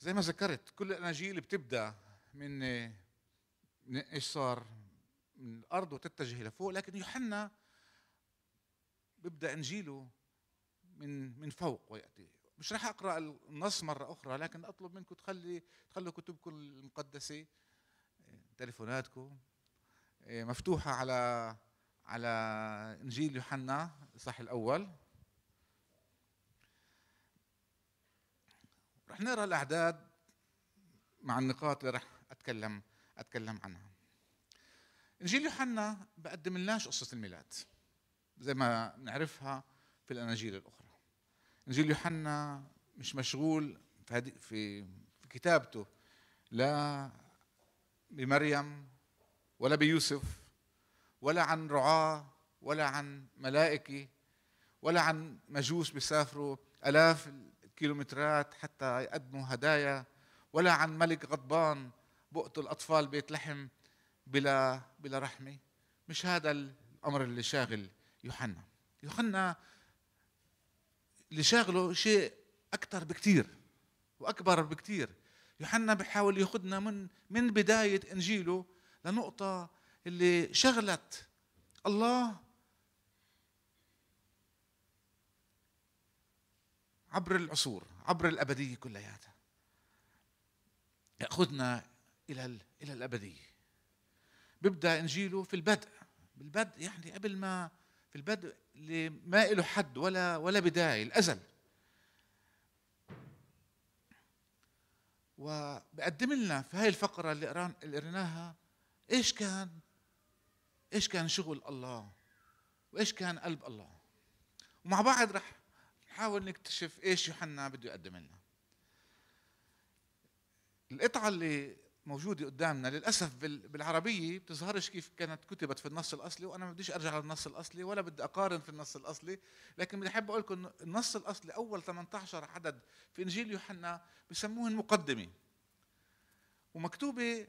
زي ما ذكرت كل الاناجيل بتبدا من ايش صار من الارض وتتجه الى فوق لكن يوحنا بيبدا انجيله من من فوق وياتي مش راح اقرا النص مره اخرى لكن اطلب منكم تخلي تخلوا كتبكم المقدسه إيه، تليفوناتكم إيه، مفتوحه على على انجيل يوحنا الصح الاول رح نقرا الاعداد مع النقاط اللي رح اتكلم اتكلم عنها انجيل يوحنا بقدم لناش قصه الميلاد زي ما بنعرفها في الاناجيل الاخرى انجيل يوحنا مش مشغول في في في كتابته لا بمريم ولا بيوسف ولا عن رعاه ولا عن ملائكه ولا عن مجوس بيسافروا الاف كيلومترات حتى يقدموا هدايا ولا عن ملك غضبان بقتل أطفال بيت لحم بلا بلا رحمة مش هذا الأمر اللي شاغل يوحنا يوحنا اللي شاغله شيء أكثر بكثير وأكبر بكثير يوحنا بحاول ياخذنا من من بداية إنجيله لنقطة اللي شغلت الله عبر العصور عبر الابديه كلياتها ياخذنا الى الى الابديه بيبدا انجيله في البدء بالبدء يعني قبل ما في البدء اللي ما له حد ولا ولا بدايه الازل وبقدم لنا في هاي الفقرة اللي قريناها ايش كان ايش كان شغل الله وايش كان قلب الله ومع بعض رح نحاول نكتشف ايش يوحنا بده يقدم لنا القطعة اللي موجودة قدامنا للأسف بالعربية بتظهرش كيف كانت كتبت في النص الأصلي وأنا ما بديش أرجع للنص الأصلي ولا بدي أقارن في النص الأصلي لكن بدي أحب أقول لكم النص الأصلي أول 18 عدد في إنجيل يوحنا بسموه المقدمة ومكتوبة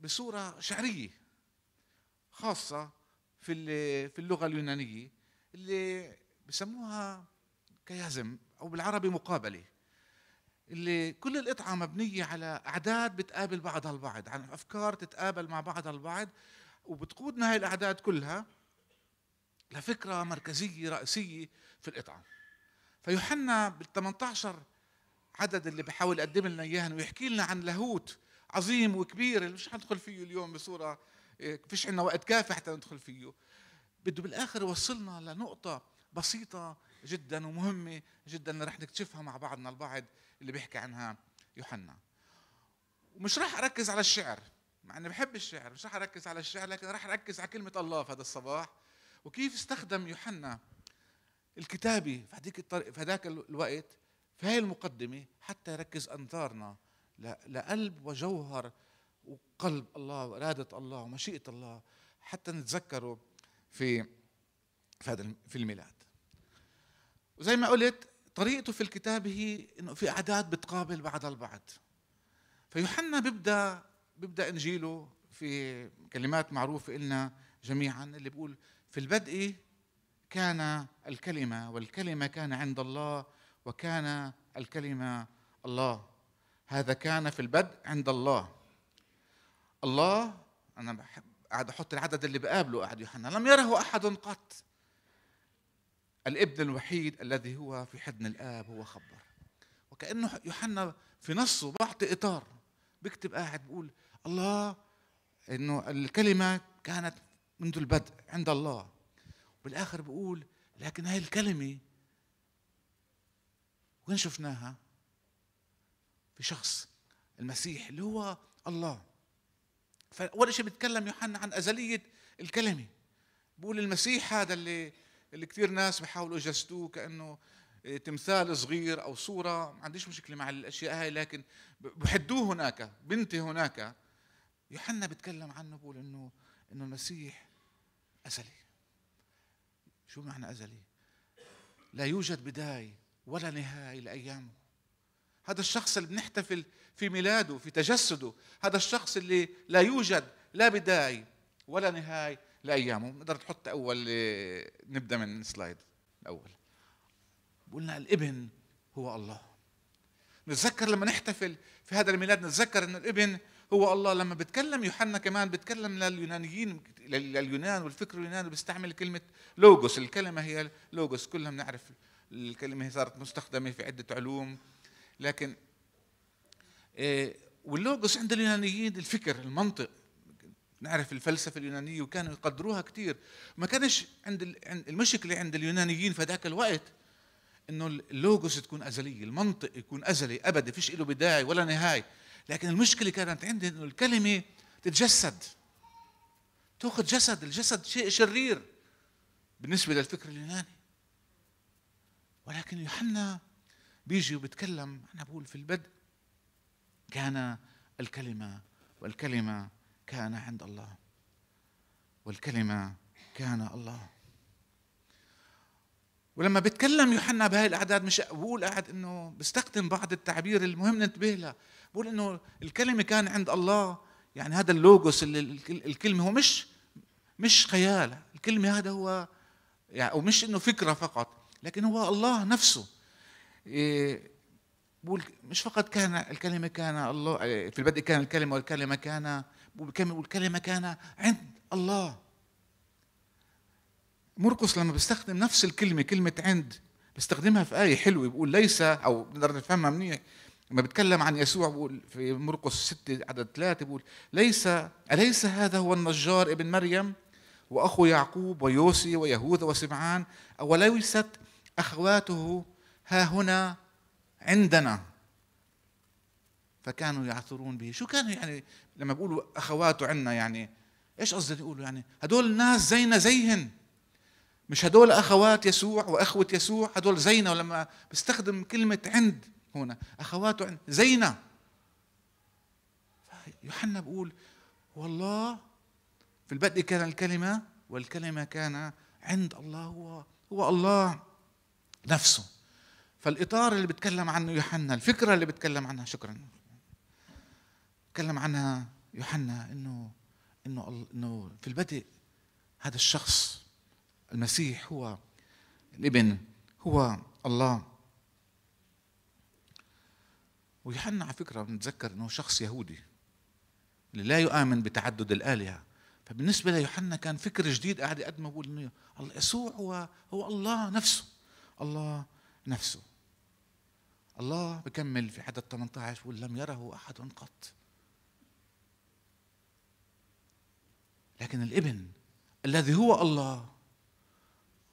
بصورة شعرية خاصة في في اللغة اليونانية اللي بسموها كيازم او بالعربي مقابله اللي كل القطعه مبنيه على اعداد بتقابل بعضها البعض عن افكار تتقابل مع بعضها البعض وبتقودنا هاي الاعداد كلها لفكره مركزيه رئيسيه في القطعه فيوحنا بال 18 عدد اللي بحاول يقدم لنا اياهم ويحكي لنا عن لاهوت عظيم وكبير اللي مش حندخل فيه اليوم بصوره إيه، فيش عندنا وقت كافي حتى ندخل فيه بده بالاخر يوصلنا لنقطه بسيطه جدا ومهمة جدا رح نكتشفها مع بعضنا البعض اللي بيحكي عنها يوحنا ومش رح أركز على الشعر مع أني بحب الشعر مش رح أركز على الشعر لكن رح أركز على كلمة الله في هذا الصباح وكيف استخدم يوحنا الكتابي في هذيك الطريق في هذاك الوقت في هاي المقدمة حتى يركز أنظارنا لقلب وجوهر وقلب الله وإرادة الله ومشيئة الله حتى نتذكره في في هذا في الميلاد وزي ما قلت طريقته في الكتاب هي انه في اعداد بتقابل بعض البعض فيوحنا بيبدا بيبدا انجيله في كلمات معروفه لنا جميعا اللي بيقول في البدء كان الكلمه والكلمه كان عند الله وكان الكلمه الله هذا كان في البدء عند الله الله انا بحب قاعد احط العدد اللي بقابله قاعد يوحنا لم يره احد قط الابن الوحيد الذي هو في حضن الاب هو خبر وكانه يوحنا في نصه بعطي اطار بيكتب قاعد بيقول الله انه الكلمه كانت منذ البدء عند الله وبالاخر بيقول لكن هاي الكلمه وين شفناها في شخص المسيح اللي هو الله فاول شيء بيتكلم يوحنا عن ازليه الكلمه بيقول المسيح هذا اللي اللي كثير ناس بحاولوا يجسدوه كانه آه، تمثال صغير او صوره ما عنديش مشكله مع الاشياء هاي لكن بحدوه هناك بنتي هناك يوحنا بيتكلم عنه بقول انه انه المسيح ازلي شو معنى ازلي لا يوجد بدايه ولا نهايه لايامه هذا الشخص اللي بنحتفل في ميلاده في تجسده هذا الشخص اللي لا يوجد لا بدايه ولا نهايه لايامه نقدر تحط اول نبدا من سلايد الاول قلنا الابن هو الله نتذكر لما نحتفل في هذا الميلاد نتذكر ان الابن هو الله لما بتكلم يوحنا كمان بتكلم لليونانيين لليونان والفكر اليوناني بيستعمل كلمه لوجوس الكلمه هي لوجوس كلنا بنعرف الكلمه هي صارت مستخدمه في عده علوم لكن إيه، واللوجوس عند اليونانيين الفكر المنطق نعرف الفلسفه اليونانيه وكانوا يقدروها كثير ما كانش عند المشكله عند اليونانيين في ذاك الوقت انه اللوجوس تكون ازليه المنطق يكون ازلي ابدي فيش له بدايه ولا نهايه لكن المشكله كانت عندي انه الكلمه تتجسد تاخذ جسد الجسد شيء شرير بالنسبه للفكر اليوناني ولكن يوحنا بيجي وبيتكلم انا بقول في البدء كان الكلمه والكلمه كان عند الله والكلمة كان الله ولما بتكلم يوحنا بهاي الاعداد مش بقول قاعد انه بستخدم بعض التعبير المهم ننتبه لها بقول انه الكلمه كان عند الله يعني هذا اللوجوس اللي الكلمه هو مش مش خيال الكلمه هذا هو يعني او مش انه فكره فقط لكن هو الله نفسه إيه، بقول مش فقط كان الكلمه كان الله إيه، في البدء كان الكلمه والكلمه كان والكلمه كان عند الله مرقس لما بيستخدم نفس الكلمه كلمه عند بيستخدمها في ايه حلوه بيقول ليس او بنقدر نفهمها منيح لما بيتكلم عن يسوع بيقول في مرقس 6 عدد 3 بيقول ليس اليس هذا هو النجار ابن مريم واخو يعقوب ويوسي ويهوذا وسمعان ليست اخواته ها هنا عندنا فكانوا يعثرون به شو كانوا يعني لما بيقولوا اخواته عنا يعني ايش قصدي يقولوا يعني هدول الناس زينا زيهن مش هدول اخوات يسوع واخوه يسوع هدول زينا ولما بستخدم كلمه عند هنا اخواته عند زينا يوحنا بيقول والله في البدء كان الكلمه والكلمه كان عند الله هو هو الله نفسه فالاطار اللي بيتكلم عنه يوحنا الفكره اللي بيتكلم عنها شكرا تكلم عنها يوحنا انه انه انه في البدء هذا الشخص المسيح هو الابن هو الله ويوحنا على فكره بنتذكر انه شخص يهودي اللي لا يؤمن بتعدد الالهه فبالنسبه ليوحنا كان فكر جديد قاعد يقدمه بقول انه يسوع هو هو الله نفسه الله نفسه الله بكمل في عدد 18 بقول لم يره احد قط لكن الابن الذي هو الله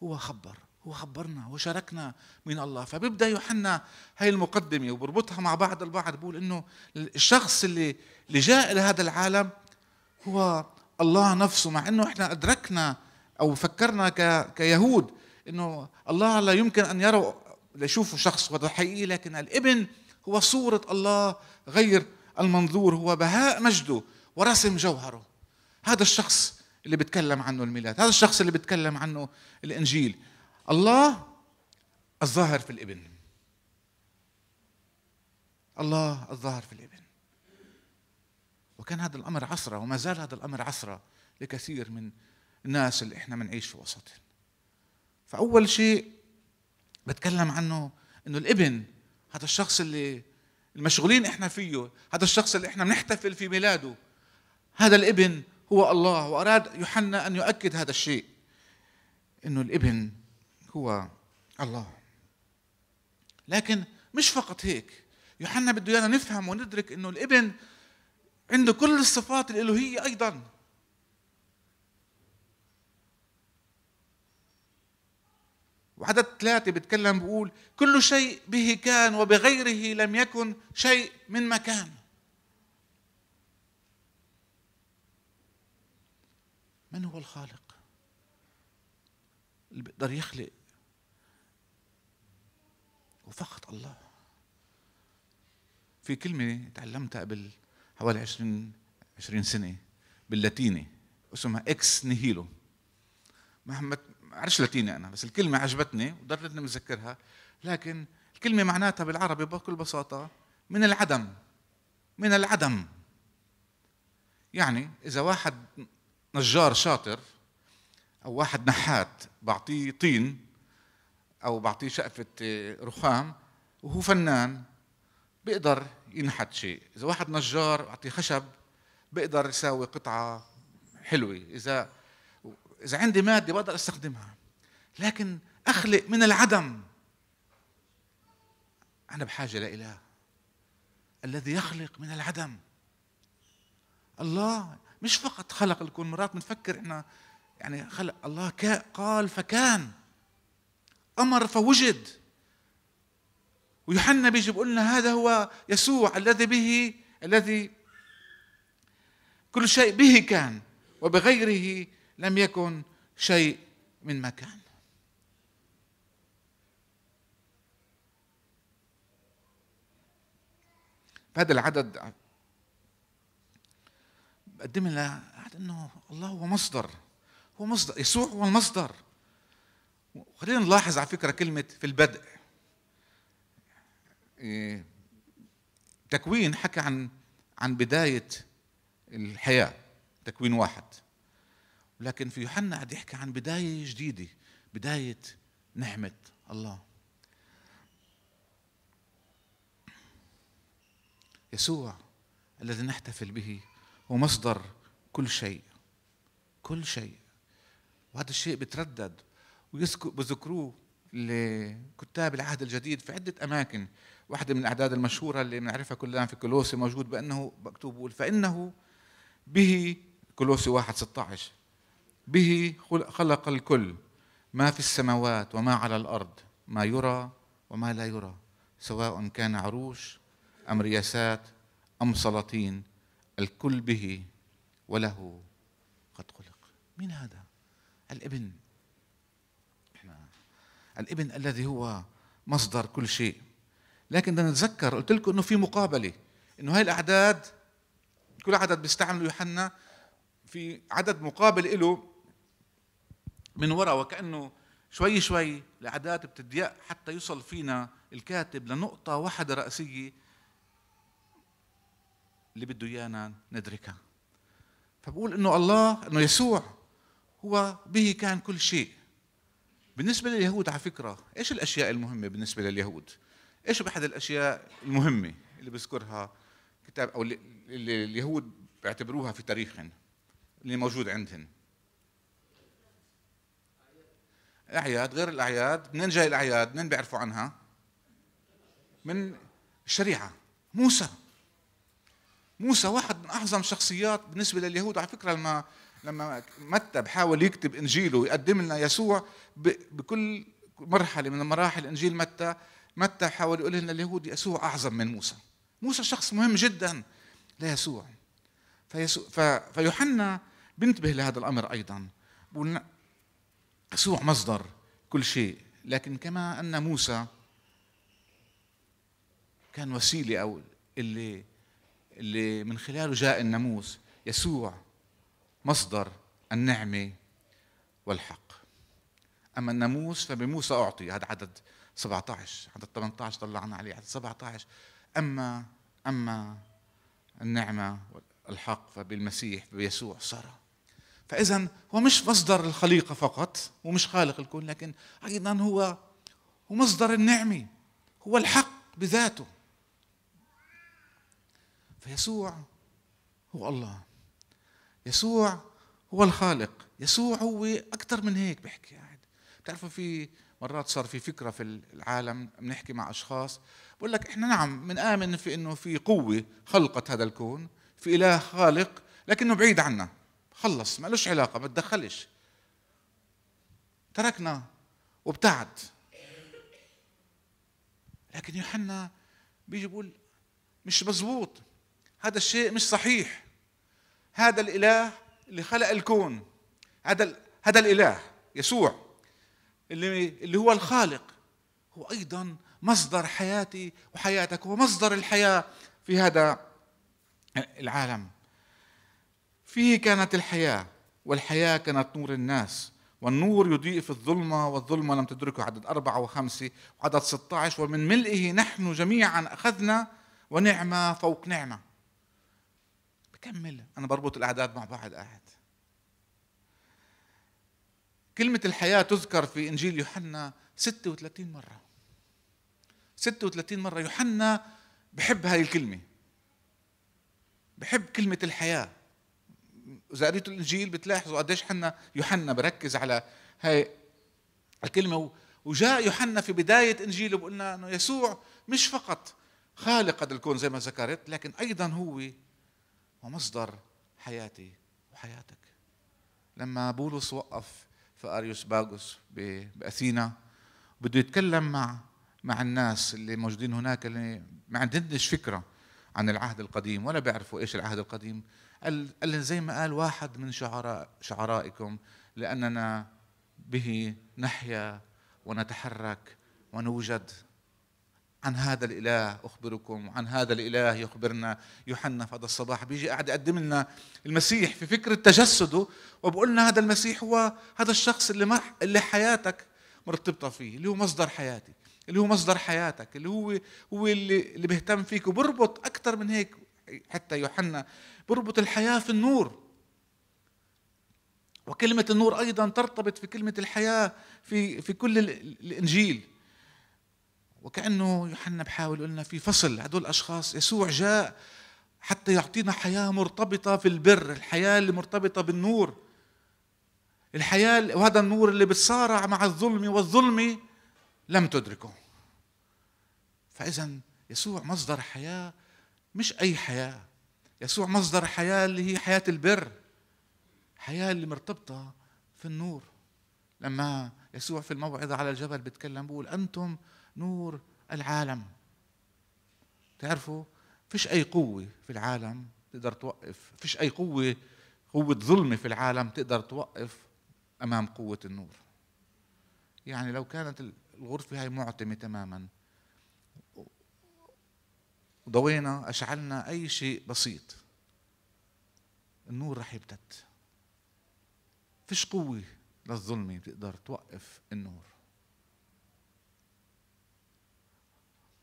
هو خبر هو خبرنا وشاركنا من الله فبيبدا يوحنا هاي المقدمه وبربطها مع بعض البعض بقول انه الشخص اللي اللي جاء لهذا العالم هو الله نفسه مع انه احنا ادركنا او فكرنا ك... كيهود انه الله لا يمكن ان يروا ليشوفوا شخص وهذا حقيقي لكن الابن هو صوره الله غير المنظور هو بهاء مجده ورسم جوهره هذا الشخص اللي بتكلم عنه الميلاد هذا الشخص اللي بتكلم عنه الإنجيل الله الظاهر في الابن الله الظاهر في الابن وكان هذا الأمر عصرة وما زال هذا الأمر عصرة لكثير من الناس اللي احنا بنعيش في وسطهم فأول شيء بتكلم عنه انه الابن هذا الشخص اللي المشغولين احنا فيه هذا الشخص اللي احنا بنحتفل في ميلاده هذا الابن هو الله وأراد يوحنا أن يؤكد هذا الشيء أنه الابن هو الله لكن مش فقط هيك يوحنا بده ايانا نفهم وندرك انه الابن عنده كل الصفات الالوهيه ايضا وعدد ثلاثة بتكلم بقول كل شيء به كان وبغيره لم يكن شيء من مكان من هو الخالق اللي بيقدر يخلق وفقط الله في كلمة تعلمتها قبل حوالي 20 20 سنة باللاتيني اسمها اكس نهيلو ما عرش لاتيني انا بس الكلمة عجبتني وضلتني متذكرها لكن الكلمة معناتها بالعربي بكل بساطة من العدم من العدم يعني إذا واحد نجار شاطر او واحد نحات بعطيه طين او بعطيه شقفه آه، رخام وهو فنان بيقدر ينحت شيء اذا واحد نجار بعطيه خشب بيقدر يساوي قطعه حلوه اذا اذا عندي ماده بقدر استخدمها لكن اخلق من العدم انا بحاجه لاله الذي يخلق من العدم الله مش فقط خلق الكون مرات بنفكر احنا يعني خلق الله قال فكان امر فوجد ويوحنا بيجي بيقول لنا هذا هو يسوع الذي به الذي كل شيء به كان وبغيره لم يكن شيء من ما كان هذا العدد بقدم لها انه الله هو مصدر هو مصدر يسوع هو المصدر خلينا نلاحظ على فكره كلمه في البدء إيه، تكوين حكى عن عن بدايه الحياه تكوين واحد لكن في يوحنا قاعد يحكي عن بدايه جديده بدايه نعمه الله يسوع الذي نحتفل به ومصدر كل شيء كل شيء وهذا الشيء بتردد ويذكروه لكتاب العهد الجديد في عدة أماكن واحدة من الأعداد المشهورة اللي بنعرفها كلنا في كولوسي موجود بأنه مكتوب فإنه به كولوسي واحد 16 به خلق الكل ما في السماوات وما على الأرض ما يرى وما لا يرى سواء كان عروش أم رياسات أم سلاطين الكل به وله قد خلق مين هذا الابن احنا الابن الذي هو مصدر كل شيء لكن بدنا نتذكر قلت لكم انه في مقابله انه هاي الاعداد كل عدد بيستعمله يوحنا في عدد مقابل له من وراء وكانه شوي شوي الاعداد بتضيق حتى يوصل فينا الكاتب لنقطه واحده راسيه اللي بده ايانا ندركها فبقول انه الله انه يسوع هو به كان كل شيء بالنسبه لليهود على فكره ايش الاشياء المهمه بالنسبه لليهود ايش احد الاشياء المهمه اللي بذكرها كتاب او اللي اليهود بيعتبروها في تاريخهم اللي موجود عندهم الاعياد غير الاعياد منين جاي الاعياد منين بيعرفوا عنها من الشريعه موسى موسى واحد من اعظم شخصيات بالنسبه لليهود على فكره لما لما متى بحاول يكتب انجيله ويقدم لنا يسوع بكل مرحله من مراحل انجيل متى متى حاول يقول لنا اليهود يسوع اعظم من موسى موسى شخص مهم جدا ليسوع فيسوع فيوحنا بنتبه لهذا الامر ايضا بقول يسوع مصدر كل شيء لكن كما ان موسى كان وسيله او اللي اللي من خلاله جاء الناموس يسوع مصدر النعمة والحق أما الناموس فبموسى أعطي هذا عدد 17 عدد 18 طلعنا عليه عدد 17 أما أما النعمة والحق فبالمسيح بيسوع صار فإذا هو مش مصدر الخليقة فقط ومش خالق الكون لكن أيضا هو هو مصدر النعمة هو الحق بذاته فيسوع هو الله يسوع هو الخالق يسوع هو أكثر من هيك بحكي قاعد بتعرفوا في مرات صار في فكرة في العالم بنحكي مع أشخاص بقول لك إحنا نعم بنآمن في إنه في قوة خلقت هذا الكون في إله خالق لكنه بعيد عنا خلص ما لوش علاقة ما تدخلش تركنا وابتعد لكن يوحنا بيجي بيقول مش مزبوط هذا الشيء مش صحيح هذا الاله اللي خلق الكون هذا هذا الاله يسوع اللي اللي هو الخالق هو ايضا مصدر حياتي وحياتك هو مصدر الحياه في هذا العالم فيه كانت الحياه والحياه كانت نور الناس والنور يضيء في الظلمة والظلمة لم تدركه عدد أربعة وخمسة وعدد 16 ومن ملئه نحن جميعا أخذنا ونعمة فوق نعمة مكملة أنا بربط الأعداد مع بعض قاعد كلمة الحياة تذكر في إنجيل يوحنا 36 مرة 36 مرة يوحنا بحب هاي الكلمة بحب كلمة الحياة إذا قريتوا الإنجيل بتلاحظوا قديش حنا يوحنا بركز على هاي الكلمة وجاء يوحنا في بداية إنجيله بقولنا أنه يسوع مش فقط خالق هذا الكون زي ما ذكرت لكن أيضا هو ومصدر حياتي وحياتك لما بولس وقف في اريوس باغوس باثينا بده يتكلم مع مع الناس اللي موجودين هناك اللي ما عندهمش فكره عن العهد القديم ولا بيعرفوا ايش العهد القديم قال قال زي ما قال واحد من شعراء شعرائكم لاننا به نحيا ونتحرك ونوجد عن هذا الإله أخبركم عن هذا الإله يخبرنا يوحنا في هذا الصباح بيجي قاعد يقدم لنا المسيح في فكرة تجسده وبقول لنا هذا المسيح هو هذا الشخص اللي ما اللي حياتك مرتبطة فيه اللي هو مصدر حياتي اللي هو مصدر حياتك اللي هو هو اللي, اللي بيهتم فيك وبربط أكثر من هيك حتى يوحنا بربط الحياة في النور وكلمة النور أيضا ترتبط في كلمة الحياة في في كل الإنجيل وكأنه يوحنا بحاول لنا في فصل هدول الأشخاص يسوع جاء حتى يعطينا حياة مرتبطة في البر الحياة اللي مرتبطة بالنور الحياة وهذا النور اللي بتصارع مع الظلم والظلم لم تدركه فإذا يسوع مصدر حياة مش أي حياة يسوع مصدر حياة اللي هي حياة البر حياة اللي مرتبطة في النور لما يسوع في الموعظة على الجبل بيتكلم بقول أنتم نور العالم تعرفوا فيش أي قوة في العالم تقدر توقف فيش أي قوة قوة ظلمة في العالم تقدر توقف أمام قوة النور يعني لو كانت الغرفة هاي معتمة تماما ضوينا أشعلنا أي شيء بسيط النور رح يبتت فيش قوة للظلمة بتقدر توقف النور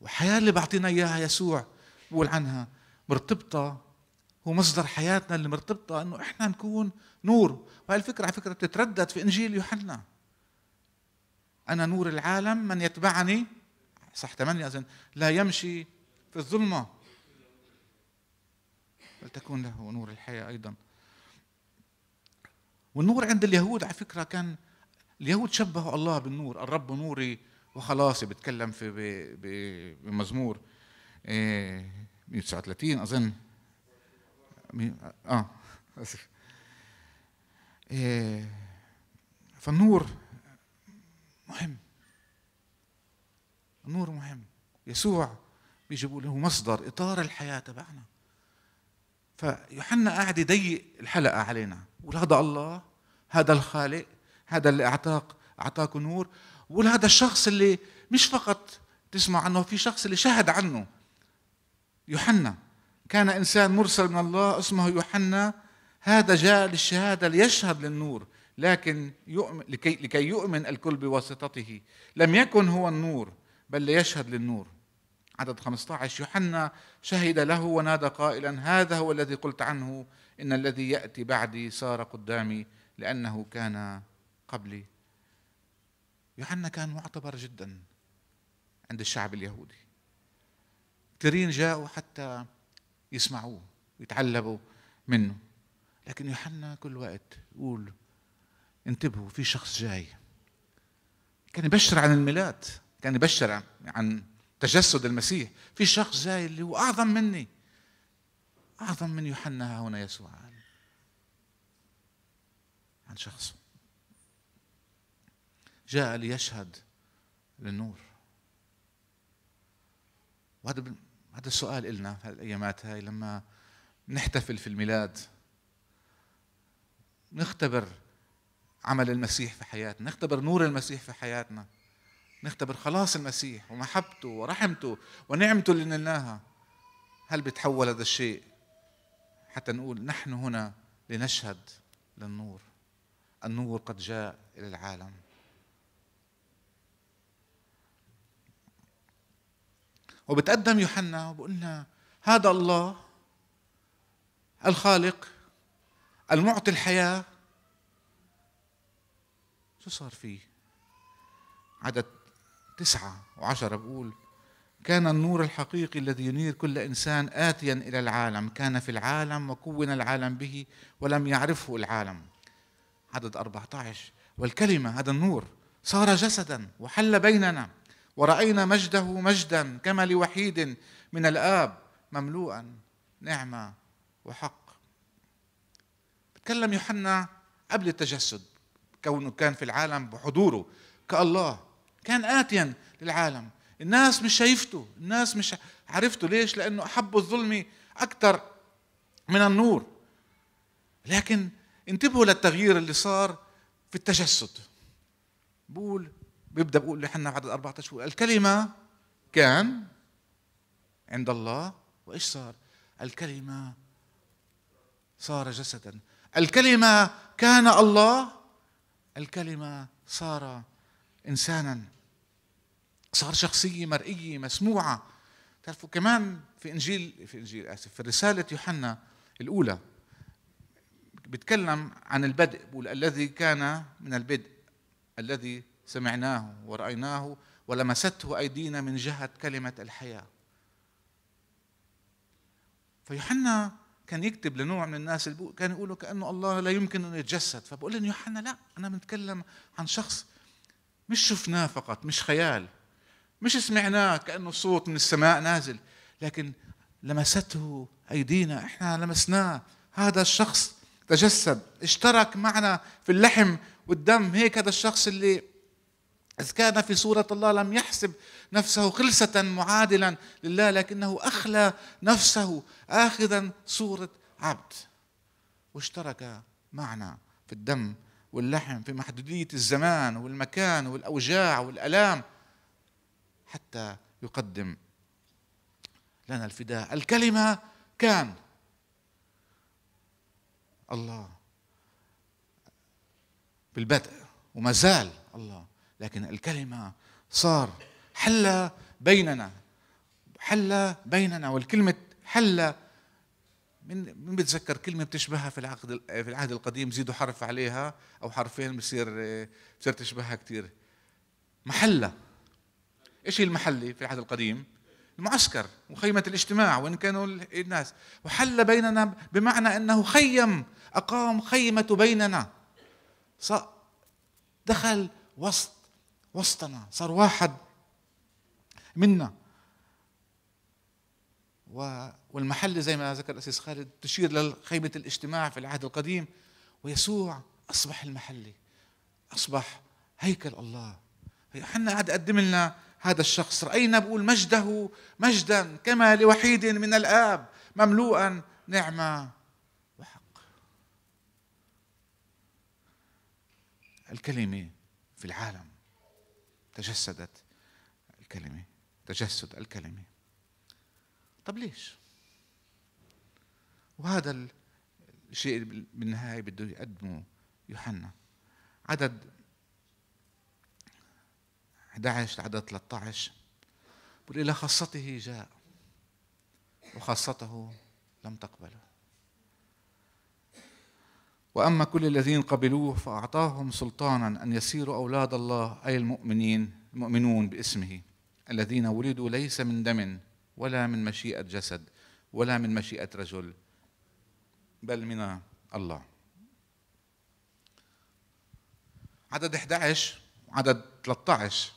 الحياة اللي بعطينا إياها يسوع بقول عنها مرتبطة هو مصدر حياتنا اللي مرتبطة أنه إحنا نكون نور وهي الفكرة على فكرة بتتردد في إنجيل يوحنا أنا نور العالم من يتبعني صح ثمانية أظن لا يمشي في الظلمة بل تكون له نور الحياة أيضا والنور عند اليهود على فكرة كان اليهود شبهوا الله بالنور الرب نوري وخلاص بتكلم في بمزمور 139 إيه، اظن اه اسف إيه، فالنور مهم النور مهم يسوع بيجي بيقول هو مصدر اطار الحياه تبعنا فيوحنا قاعد يضيق الحلقه علينا ولهذا هذا الله هذا الخالق هذا اللي اعطاك اعطاك نور بقول هذا الشخص اللي مش فقط تسمع عنه في شخص اللي شهد عنه يوحنا كان إنسان مرسل من الله اسمه يوحنا هذا جاء للشهادة ليشهد للنور لكن يؤمن لكي, لكي يؤمن الكل بواسطته لم يكن هو النور بل ليشهد للنور عدد 15 يوحنا شهد له ونادى قائلا هذا هو الذي قلت عنه إن الذي يأتي بعدي صار قدامي لأنه كان قبلي يوحنا كان معتبر جدا عند الشعب اليهودي كثيرين جاءوا حتى يسمعوه ويتعلموا منه لكن يوحنا كل وقت يقول انتبهوا في شخص جاي كان يبشر عن الميلاد كان يبشر عن تجسد المسيح في شخص جاي اللي هو اعظم مني اعظم من يوحنا هنا يسوع عن شخصه جاء ليشهد للنور وهذا هذا السؤال إلنا هالأيامات هاي لما نحتفل في الميلاد نختبر عمل المسيح في حياتنا نختبر نور المسيح في حياتنا نختبر خلاص المسيح ومحبته ورحمته ونعمته اللي نلناها هل بيتحول هذا الشيء حتى نقول نحن هنا لنشهد للنور النور قد جاء إلى العالم وبتقدم يوحنا وبقول لنا هذا الله الخالق المعطي الحياة شو صار فيه عدد تسعة وعشرة بقول كان النور الحقيقي الذي ينير كل إنسان آتيا إلى العالم كان في العالم وكون العالم به ولم يعرفه العالم عدد 14 والكلمة هذا النور صار جسدا وحل بيننا ورأينا مجده مجدا كما لوحيد من الآب مملوءا نعمة وحق تكلم يوحنا قبل التجسد كونه كان في العالم بحضوره كالله كان آتيا للعالم الناس مش شايفته الناس مش عرفته ليش لأنه أحبوا الظلم أكثر من النور لكن انتبهوا للتغيير اللي صار في التجسد بقول بيبدا بيقول نحن بعد الأربعة 14 الكلمه كان عند الله وايش صار؟ الكلمه صار جسدا الكلمه كان الله الكلمه صار انسانا صار شخصيه مرئيه مسموعه تعرفوا كمان في انجيل في انجيل اسف في رساله يوحنا الاولى بيتكلم عن البدء بقول الذي كان من البدء الذي سمعناه ورأيناه ولمسته أيدينا من جهة كلمة الحياة فيوحنا كان يكتب لنوع من الناس اللي كانوا يقولوا كأنه الله لا يمكن أن يتجسد فبقول لهم يوحنا لا أنا بنتكلم عن شخص مش شفناه فقط مش خيال مش سمعناه كأنه صوت من السماء نازل لكن لمسته أيدينا إحنا لمسناه هذا الشخص تجسد اشترك معنا في اللحم والدم هيك هذا الشخص اللي إذ كان في صورة الله لم يحسب نفسه خلسة معادلا لله لكنه أخلى نفسه آخذا صورة عبد واشترك معنا في الدم واللحم في محدودية الزمان والمكان والأوجاع والألام حتى يقدم لنا الفداء الكلمة كان الله بالبدء وما زال الله لكن الكلمة صار حل بيننا حل بيننا والكلمة حل من من بتذكر كلمة بتشبهها في العقد في العهد القديم زيدوا حرف عليها أو حرفين بصير بصير تشبهها كثير محلة ايش المحلة في العهد القديم؟ المعسكر وخيمة الاجتماع وإن كانوا الناس وحل بيننا بمعنى أنه خيم أقام خيمة بيننا دخل وسط وسطنا صار واحد منا والمحل زي ما ذكر الأسيس خالد تشير لخيبة الاجتماع في العهد القديم ويسوع أصبح المحلي أصبح هيكل الله يوحنا قاعد يقدم لنا هذا الشخص رأينا بقول مجده مجدا كما لوحيد من الآب مملوءا نعمة وحق الكلمة في العالم تجسدت الكلمة تجسد الكلمة طب ليش؟ وهذا الشيء بالنهاية بده يقدمه يوحنا عدد 11 لعدد 13 بقول إلى خاصته جاء وخاصته لم تقبله وأما كل الذين قبلوه فأعطاهم سلطانا أن يصيروا أولاد الله أي المؤمنين المؤمنون باسمه الذين ولدوا ليس من دم ولا من مشيئة جسد ولا من مشيئة رجل بل من الله عدد 11 وعدد 13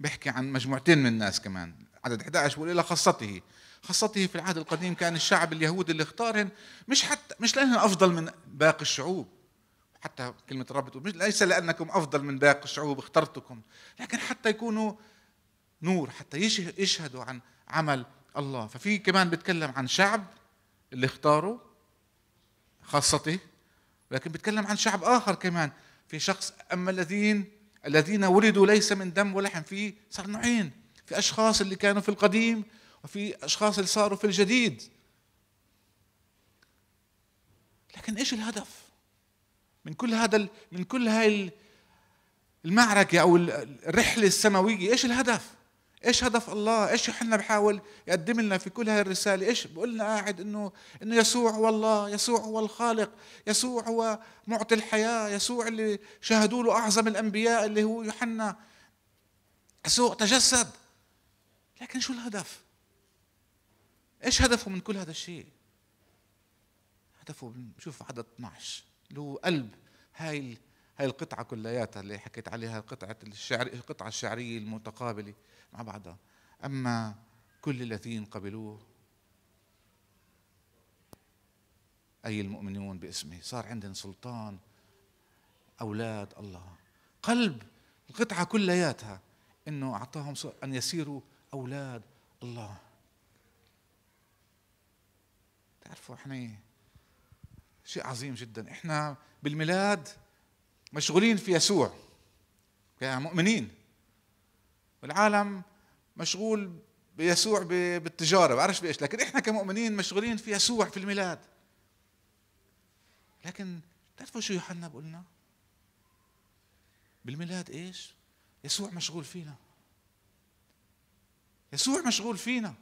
بيحكي عن مجموعتين من الناس كمان عدد 11 بيقول إلى خاصته خاصته في العهد القديم كان الشعب اليهودي اللي اختارهن مش حتى مش لانهم أفضل من باقي الشعوب حتى كلمة الرب مش ليس لأنكم أفضل من باقي الشعوب اخترتكم لكن حتى يكونوا نور حتى يشهدوا عن عمل الله ففي كمان بتكلم عن شعب اللي اختاره خاصته لكن بتكلم عن شعب آخر كمان في شخص أما الذين الذين ولدوا ليس من دم ولحم في صار نوعين في أشخاص اللي كانوا في القديم وفي أشخاص اللي صاروا في الجديد لكن إيش الهدف من كل هذا من كل هاي المعركة أو الرحلة السماوية إيش الهدف ايش هدف الله؟ ايش يوحنا بحاول يقدم لنا في كل هاي الرساله؟ ايش بقول لنا قاعد انه انه يسوع هو الله، يسوع هو الخالق، يسوع هو معطي الحياه، يسوع اللي شهدوا له اعظم الانبياء اللي هو يوحنا. يسوع تجسد. لكن شو الهدف؟ ايش هدفه من كل هذا الشيء؟ هدفه شوف عدد 12 اللي هو قلب هاي هاي القطعة كلياتها اللي حكيت عليها قطعة الشعر القطعة الشعرية المتقابلة مع بعضها أما كل الذين قبلوه أي المؤمنون باسمه صار عندهم سلطان أولاد الله قلب القطعة كلياتها أنه أعطاهم أن يسيروا أولاد الله تعرفوا احنا ايه؟ شيء عظيم جدا احنا بالميلاد مشغولين في يسوع كمؤمنين يعني والعالم مشغول بيسوع بالتجاره بعرفش بايش لكن احنا كمؤمنين مشغولين في يسوع في الميلاد لكن تعرفوا شو يوحنا بقول لنا بالميلاد ايش يسوع مشغول فينا يسوع مشغول فينا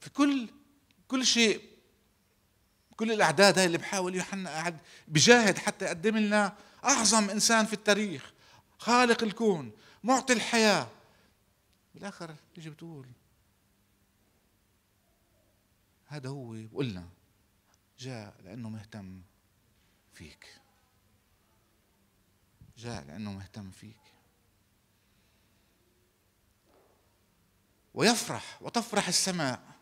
في كل كل شيء كل الاعداد هاي اللي بحاول يوحنا قاعد بجاهد حتى يقدم لنا اعظم انسان في التاريخ خالق الكون معطي الحياه بالاخر بيجي بتقول هذا هو بقولنا جاء لانه مهتم فيك جاء لانه مهتم فيك ويفرح وتفرح السماء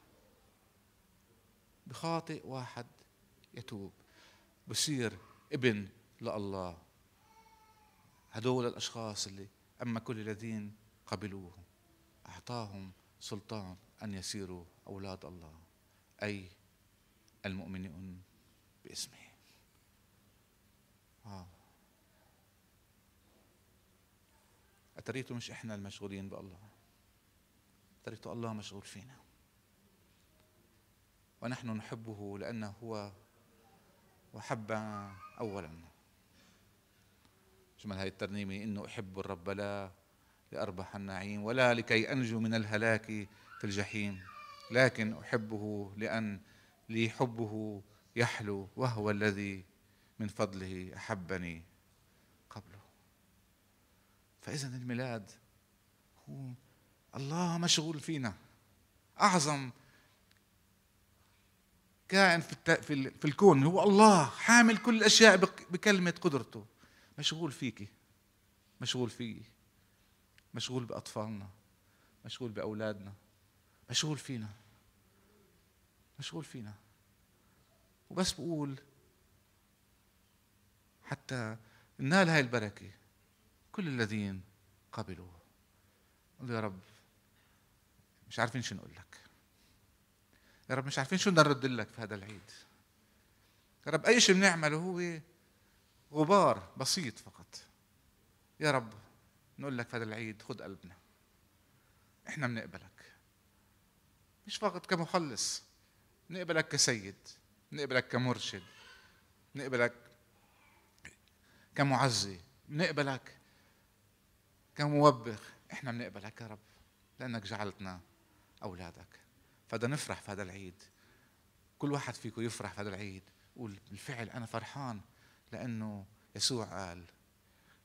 بخاطئ واحد يتوب بصير ابن لله هدول الأشخاص اللي أما كل الذين قبلوه أعطاهم سلطان أن يصيروا أولاد الله أي المؤمنون باسمه آه. أتريتوا مش إحنا المشغولين بالله أتريتوا الله مشغول فينا ونحن نحبه لأنه هو وحب أولا جمل هذه الترنيمة إنه أحب الرب لا لأربح النعيم ولا لكي أنجو من الهلاك في الجحيم لكن أحبه لأن لي حبه يحلو وهو الذي من فضله أحبني قبله فإذا الميلاد هو الله مشغول فينا أعظم كائن في, في الكون هو الله حامل كل الأشياء بكلمة قدرته مشغول فيكي مشغول فيي مشغول بأطفالنا مشغول بأولادنا مشغول فينا مشغول فينا وبس بقول حتى نال هاي البركة كل الذين قبلوا قل يا رب مش عارفين شو نقول لك يا رب مش عارفين شو بدنا نرد لك في هذا العيد يا رب اي شيء بنعمله هو غبار بسيط فقط يا رب نقول لك في هذا العيد خذ قلبنا احنا بنقبلك مش فقط كمخلص بنقبلك كسيد بنقبلك كمرشد بنقبلك كمعزي بنقبلك كموبخ احنا بنقبلك يا رب لانك جعلتنا اولادك فده نفرح في هذا العيد كل واحد فيكم يفرح في هذا العيد يقول بالفعل أنا فرحان لأنه يسوع قال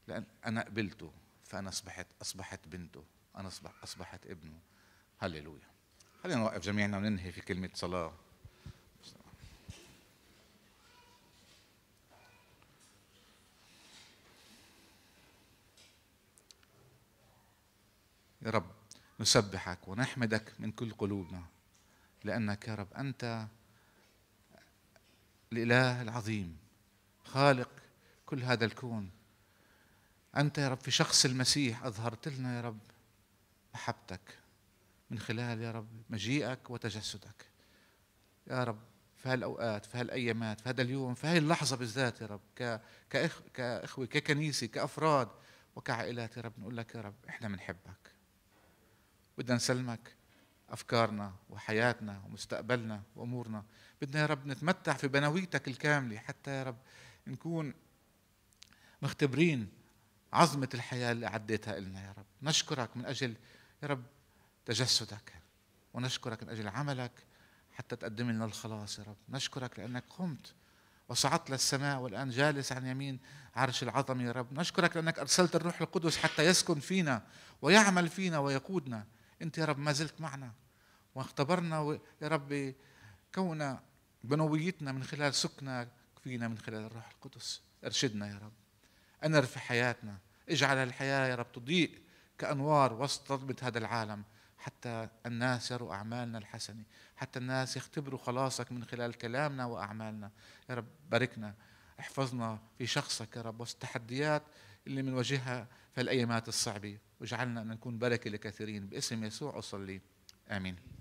لأن أنا قبلته فأنا أصبحت أصبحت بنته أنا أصبح أصبحت ابنه هللويا خلينا نوقف جميعنا وننهي في كلمة صلاة يا رب نسبحك ونحمدك من كل قلوبنا لأنك يا رب أنت الإله العظيم خالق كل هذا الكون أنت يا رب في شخص المسيح أظهرت لنا يا رب محبتك من خلال يا رب مجيئك وتجسدك يا رب في هالأوقات في هالأيامات في هذا اليوم في هاي اللحظة بالذات يا رب كأخوة ككنيسة كأفراد وكعائلات يا رب نقول لك يا رب إحنا بنحبك بدنا نسلمك أفكارنا وحياتنا ومستقبلنا وأمورنا بدنا يا رب نتمتع في بنويتك الكاملة حتى يا رب نكون مختبرين عظمة الحياة اللي عديتها لنا يا رب نشكرك من أجل يا رب تجسدك ونشكرك من أجل عملك حتى تقدم لنا الخلاص يا رب نشكرك لأنك قمت وصعدت للسماء والآن جالس عن يمين عرش العظم يا رب نشكرك لأنك أرسلت الروح القدس حتى يسكن فينا ويعمل فينا ويقودنا أنت يا رب ما زلت معنا واختبرنا يا رب كون بنويتنا من خلال سكنك فينا من خلال الروح القدس ارشدنا يا رب أنر في حياتنا اجعل الحياة يا رب تضيء كأنوار وسط ظلمة هذا العالم حتى الناس يروا أعمالنا الحسنة حتى الناس يختبروا خلاصك من خلال كلامنا وأعمالنا يا رب باركنا احفظنا في شخصك يا رب وسط التحديات اللي بنواجهها فالأيامات الصعبة واجعلنا أن نكون بركة لكثيرين باسم يسوع أصلي آمين